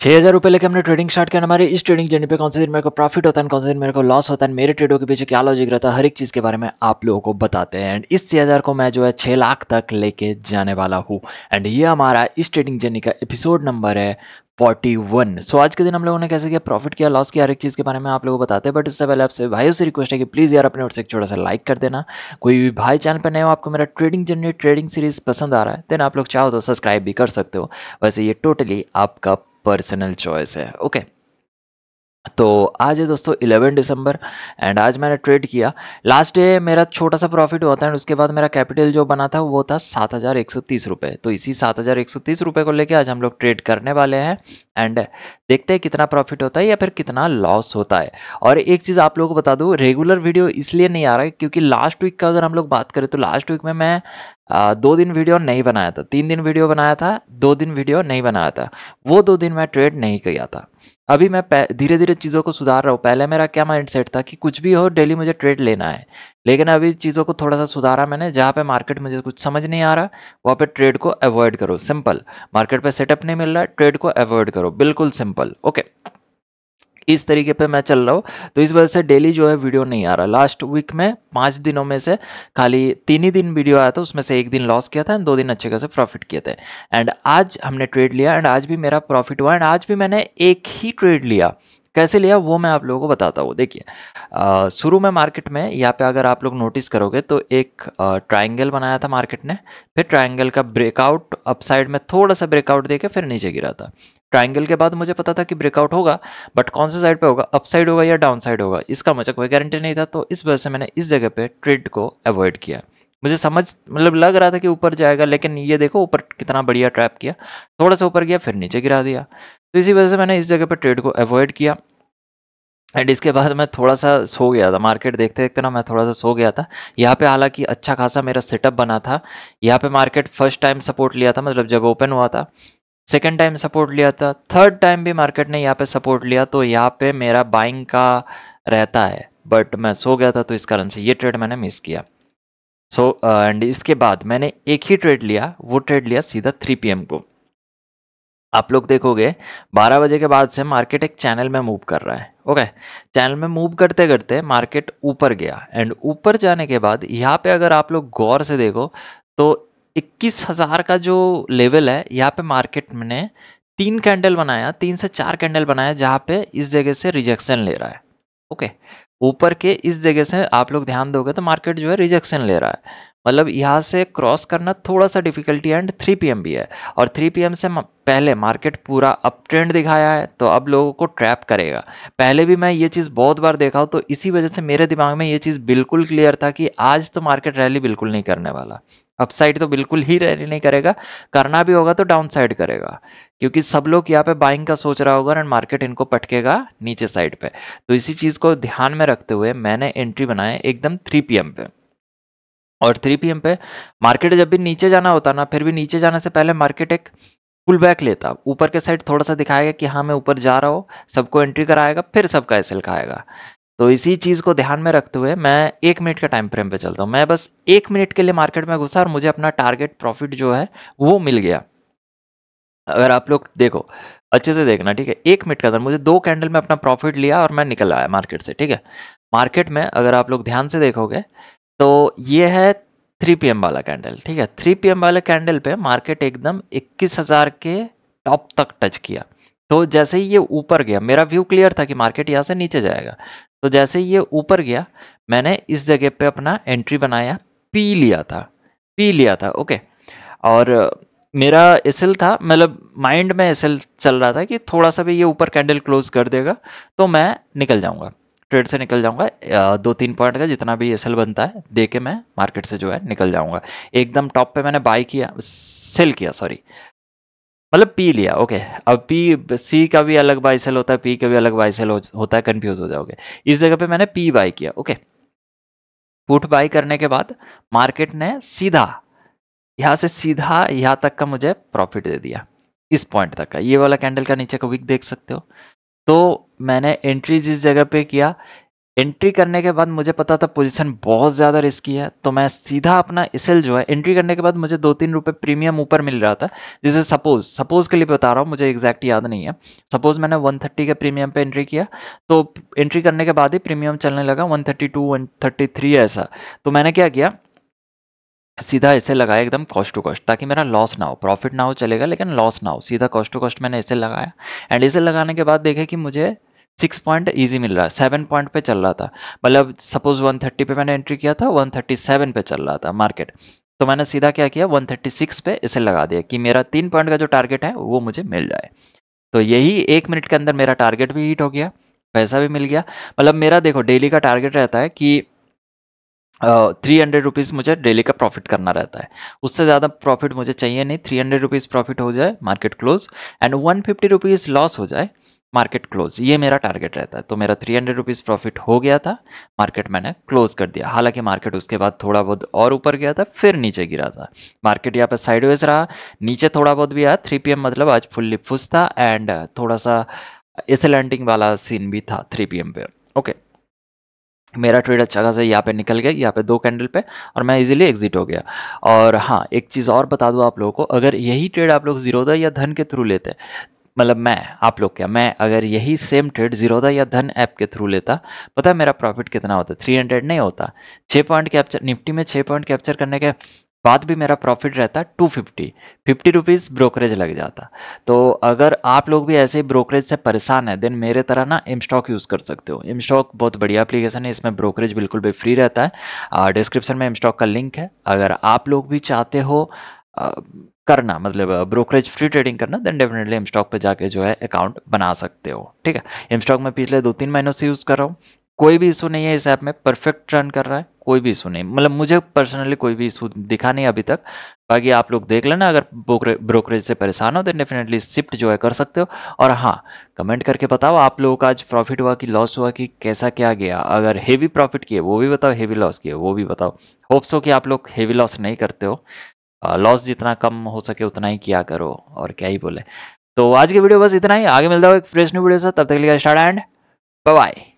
छह हज़ार रुपये लेके हमने ट्रेडिंग स्टार्ट किया हमारे इस ट्रेडिंग जर्नी पे कौन से दिन मेरे को प्रॉफिट होता है कौन से दिन मेरे को लॉस होता है मेरे ट्रेडों के पीछे क्या लॉजिक रहता है हर एक चीज़ के बारे में आप लोगों को बताते हैं एंड इस छः हज़ार को मैं जो है छः लाख तक लेके जाने वाला हूँ एंड ये हमारा इस ट्रेडिंग जर्नी का एपिसोड नंबर है फोर्टी वन सो आज के दिन हम लोगों ने कैसे किया प्रॉफिट किया लॉस किया हर एक चीज़ के बारे में आप लोगों को बताते हैं बट उससे पहले आपसे भाइयों से रिक्वेस्ट है कि प्लीज़ यार अपने ओर से एक छोटा सा लाइक कर देना कोई भी भाई चैनल पर नए हो आपको मेरा ट्रेडिंग जर्नी ट्रेडिंग सीरीज़ पसंद आ रहा है देन आप लोग चाहो तो सब्सक्राइब भी कर सकते हो वैसे ये टोटली आपका पर्सनल चॉइस है ओके okay. तो आज है दोस्तों 11 दिसंबर एंड आज मैंने ट्रेड किया लास्ट डे मेरा छोटा सा प्रॉफिट हुआ था एंड उसके बाद मेरा कैपिटल जो बना था वो था सात हज़ार एक सौ तीस रुपये तो इसी सात हज़ार एक सौ तीस रुपये को लेके आज हम लोग ट्रेड करने वाले हैं एंड देखते हैं कितना प्रॉफिट होता है या फिर कितना लॉस होता है और एक चीज़ आप लोगों को बता दूँ रेगुलर वीडियो इसलिए नहीं आ रहा है क्योंकि लास्ट वीक का अगर हम लोग बात करें तो लास्ट वीक में मैं दो दिन वीडियो नहीं बनाया था तीन दिन वीडियो बनाया था दो दिन वीडियो नहीं बनाया था वो दो दिन मैं ट्रेड नहीं किया था अभी मैं धीरे धीरे चीज़ों को सुधार रहा हूँ पहले मेरा क्या माइंडसेट था कि कुछ भी हो डेली मुझे ट्रेड लेना है लेकिन अभी चीज़ों को थोड़ा सा सुधारा मैंने जहाँ पे मार्केट मुझे कुछ समझ नहीं आ रहा वहाँ पे ट्रेड को अवॉइड करो सिंपल मार्केट पे सेटअप नहीं मिल रहा ट्रेड को अवॉइड करो बिल्कुल सिंपल ओके इस तरीके पे मैं चल रहा हूँ तो इस वजह से डेली जो है वीडियो नहीं आ रहा लास्ट वीक में पाँच दिनों में से खाली तीन ही दिन वीडियो आया था उसमें से एक दिन लॉस किया था एंड दो दिन अच्छे खासे प्रॉफिट किए थे एंड आज हमने ट्रेड लिया एंड आज भी मेरा प्रॉफिट हुआ एंड आज भी मैंने एक ही ट्रेड लिया कैसे लिया वो मैं आप लोगों को बताता हूँ देखिए शुरू में मार्केट में यहाँ पे अगर आप लोग नोटिस करोगे तो एक ट्रायंगल बनाया था मार्केट ने फिर ट्रायंगल का ब्रेकआउट अपसाइड में थोड़ा सा ब्रेकआउट देके फिर नीचे गिरा था ट्राइंगल के बाद मुझे पता था कि ब्रेकआउट होगा बट कौन से साइड पे होगा अप साइड होगा या डाउन साइड होगा इसका मुझे कोई गारंटी नहीं था तो इस वजह से मैंने इस जगह पे ट्रेड को अवॉइड किया मुझे समझ मतलब लग रहा था कि ऊपर जाएगा लेकिन ये देखो ऊपर कितना बढ़िया ट्रैप किया थोड़ा सा ऊपर गया फिर नीचे गिरा दिया तो इसी वजह से मैंने इस जगह पर ट्रेड को अवॉइड किया एंड इसके बाद मैं थोड़ा सा सो गया था मार्केट देखते देखते ना मैं थोड़ा सा सो गया था यहाँ पे हालांकि अच्छा खासा मेरा सेटअप बना था यहाँ पे मार्केट फर्स्ट टाइम सपोर्ट लिया था मतलब जब ओपन हुआ था सेकेंड टाइम सपोर्ट लिया था थर्ड टाइम भी मार्केट ने यहाँ पे सपोर्ट लिया तो यहाँ पे मेरा बाइंग का रहता है बट मैं सो गया था तो इस कारण से ये ट्रेड मैंने मिस किया सो so, एंड uh, इसके बाद मैंने एक ही ट्रेड लिया वो ट्रेड लिया सीधा थ्री पी को आप लोग देखोगे 12 बजे के बाद से मार्केट एक चैनल में मूव कर रहा है ओके चैनल में मूव करते करते मार्केट ऊपर गया एंड ऊपर जाने के बाद यहाँ पे अगर आप लोग गौर से देखो तो इक्कीस हज़ार का जो लेवल है यहाँ पे मार्केट में तीन कैंडल बनाया तीन से चार कैंडल बनाया जहाँ पे इस जगह से रिजेक्शन ले रहा है ओके ऊपर के इस जगह से आप लोग ध्यान दोगे तो मार्केट जो है रिजेक्शन ले रहा है मतलब यहाँ से क्रॉस करना थोड़ा सा डिफ़िकल्टी एंड 3 पीएम भी है और 3 पीएम से पहले मार्केट पूरा अप ट्रेंड दिखाया है तो अब लोगों को ट्रैप करेगा पहले भी मैं ये चीज़ बहुत बार देखा हूँ तो इसी वजह से मेरे दिमाग में ये चीज़ बिल्कुल क्लियर था कि आज तो मार्केट रैली बिल्कुल नहीं करने वाला अपसाइड तो बिल्कुल ही रैली नहीं करेगा करना भी होगा तो डाउन करेगा क्योंकि सब लोग यहाँ पे बाइंग का सोच रहा होगा एंड मार्केट इनको पटकेगा नीचे साइड पे तो इसी चीज़ को ध्यान में रखते हुए मैंने एंट्री बनाया एकदम थ्री पी पे और थ्री पी पे मार्केट जब भी नीचे जाना होता ना फिर भी नीचे जाने से पहले मार्केट एक पुल बैक लेता ऊपर के साइड थोड़ा सा दिखाएगा कि हाँ मैं ऊपर जा रहा हूँ सबको एंट्री कराएगा फिर सबका एसल खाएगा तो इसी चीज़ को ध्यान में रखते हुए मैं एक मिनट का टाइम फ्रेम पे चलता हूँ मैं बस एक मिनट के लिए मार्केट में घुसा और मुझे अपना टारगेट प्रॉफिट जो है वो मिल गया अगर आप लोग देखो अच्छे से देखना ठीक है एक मिनट के अंदर मुझे दो कैंडल में अपना प्रॉफिट लिया और मैं निकल आया मार्केट से ठीक है मार्केट में अगर आप लोग ध्यान से देखोगे तो ये है थ्री पी वाला कैंडल ठीक है थ्री पी वाले कैंडल पे मार्केट एकदम इक्कीस हज़ार के टॉप तक टच किया तो जैसे ही ये ऊपर गया मेरा व्यू क्लियर था कि मार्केट यहाँ से नीचे जाएगा तो जैसे ही ये ऊपर गया मैंने इस जगह पे अपना एंट्री बनाया पी लिया था पी लिया था ओके और मेरा एस था मतलब माइंड में एस चल रहा था कि थोड़ा सा भी ये ऊपर कैंडल क्लोज कर देगा तो मैं निकल जाऊँगा ट्रेड से निकल जाऊंगा दो तीन पॉइंट का जितना भी एस बनता है दे के मैं मार्केट से जो है निकल जाऊंगा एकदम टॉप पे मैंने बाई किया सेल किया सॉरी मतलब पी लिया ओके अब पी सी का भी अलग बाई सेल होता है पी का भी अलग बाई सेल हो, होता है कंफ्यूज हो जाओगे इस जगह पे मैंने पी बाई किया ओके पुट बाई करने के बाद मार्केट ने सीधा यहाँ से सीधा यहाँ तक का मुझे प्रॉफिट दे दिया इस पॉइंट तक का ये वाला कैंडल का नीचे का विक देख सकते हो तो मैंने एंट्री जिस जगह पे किया एंट्री करने के बाद मुझे पता था पोजीशन बहुत ज़्यादा रिस्की है तो मैं सीधा अपना इसल जो है एंट्री करने के बाद मुझे दो तीन रुपये प्रीमियम ऊपर मिल रहा था जैसे सपोज़ सपोज़ के लिए बता रहा हूँ मुझे एग्जैक्ट याद नहीं है सपोज़ मैंने 130 के प्रीमियम पे एंट्री किया तो एंट्री करने के बाद ही प्रीमियम चलने लगा वन थर्टी ऐसा तो मैंने क्या किया सीधा ऐसे लगाया एकदम कॉस्ट टू कॉस्ट ताकि मेरा लॉस ना हो प्रॉफिट ना हो चलेगा लेकिन लॉस ना हो सीधा कॉस्ट टू कॉस्ट मैंने ऐसे लगाया एंड इसे लगाने के बाद देखे कि मुझे सिक्स पॉइंट ईजी मिल रहा है सेवन पॉइंट पे चल रहा था मतलब सपोज वन थर्टी पे मैंने एंट्री किया था वन थर्टी सेवन पे चल रहा था मार्केट तो मैंने सीधा क्या किया वन थर्टी सिक्स पे इसे लगा दिया कि मेरा तीन पॉइंट का जो टारगेट है वो मुझे मिल जाए तो यही एक मिनट के अंदर मेरा टारगेट भी हिट हो गया पैसा भी मिल गया मतलब मेरा देखो डेली का टारगेट रहता है कि थ्री हंड्रेड रुपीज़ मुझे डेली का प्रॉफिट करना रहता है उससे ज़्यादा प्रॉफिट मुझे चाहिए नहीं थ्री हंड्रेड रुपीज़ प्रॉफिट हो जाए market close and one fifty rupees loss हो जाए मार्केट क्लोज ये मेरा टारगेट रहता है तो मेरा थ्री हंड्रेड रुपीज़ प्रॉफिट हो गया था मार्केट मैंने क्लोज कर दिया हालांकि मार्केट उसके बाद थोड़ा बहुत और ऊपर गया था फिर नीचे गिरा था मार्केट यहाँ पर साइडवेज रहा नीचे थोड़ा बहुत भी आया थ्री पी मतलब आज फुल्ली फुस था एंड थोड़ा सा इसे लैंडिंग वाला सीन भी था थ्री पी पर ओके okay. मेरा ट्रेड अच्छा खासा यहाँ पे निकल गया यहाँ पे दो कैंडल पे और मैं इजीली एग्जिट हो गया और हाँ एक चीज़ और बता दूँ आप लोगों को अगर यही ट्रेड आप लोग जीरोदा या धन के थ्रू लेते मतलब मैं आप लोग क्या मैं अगर यही सेम ट्रेड जीरोदा या धन ऐप के थ्रू लेता पता है मेरा प्रॉफिट कितना होता थ्री हंड्रेड नहीं होता छः पॉइंट कैप्चर निफ्टी में छः पॉइंट कैप्चर करने के बाद भी मेरा प्रॉफिट रहता two fifty fifty rupees brokerage लग जाता तो अगर आप लोग भी ऐसे ब्रोकरेज से परेशान हैं देन मेरे तरह ना एम स्टॉक यूज़ कर सकते हो एम स्टॉक बहुत बढ़िया एप्लीकेशन है इसमें ब्रोकरेज बिल्कुल भी फ्री रहता है डिस्क्रिप्शन में एम स्टॉक का लिंक है अगर आप लोग भी चाहते हो आ, करना मतलब ब्रोकरेज फ्री ट्रेडिंग करना देन डेफिनेटली एम स्टॉक पर जाके जो है अकाउंट बना सकते हो ठीक है एम स्टॉक में पिछले दो तीन महीनों से यूज़ कर रहा हूँ कोई भी इशू नहीं है इस ऐप में परफेक्ट रन कर रहा है कोई भी इशू नहीं मतलब मुझे पर्सनली कोई भी इशू दिखा नहीं अभी तक बाकी आप लोग देख लेना अगर ब्रोकरेज से परेशान हो तो डेफिनेटली शिफ्ट जो है कर सकते हो और हाँ कमेंट करके बताओ आप लोगों का आज प्रॉफिट हुआ कि लॉस हुआ कि कैसा क्या गया अगर हेवी प्रॉफिट किए वो भी बताओ हेवी लॉस किए वो भी बताओ होप्स हो कि आप लोग हेवी लॉस नहीं करते हो लॉस जितना कम हो सके उतना ही किया करो और क्या ही बोले तो आज की वीडियो बस इतना ही आगे मिलता हो एक फ्रेश न्यू वीडियो से तब तक लिखा स्टार्ट एंड बाय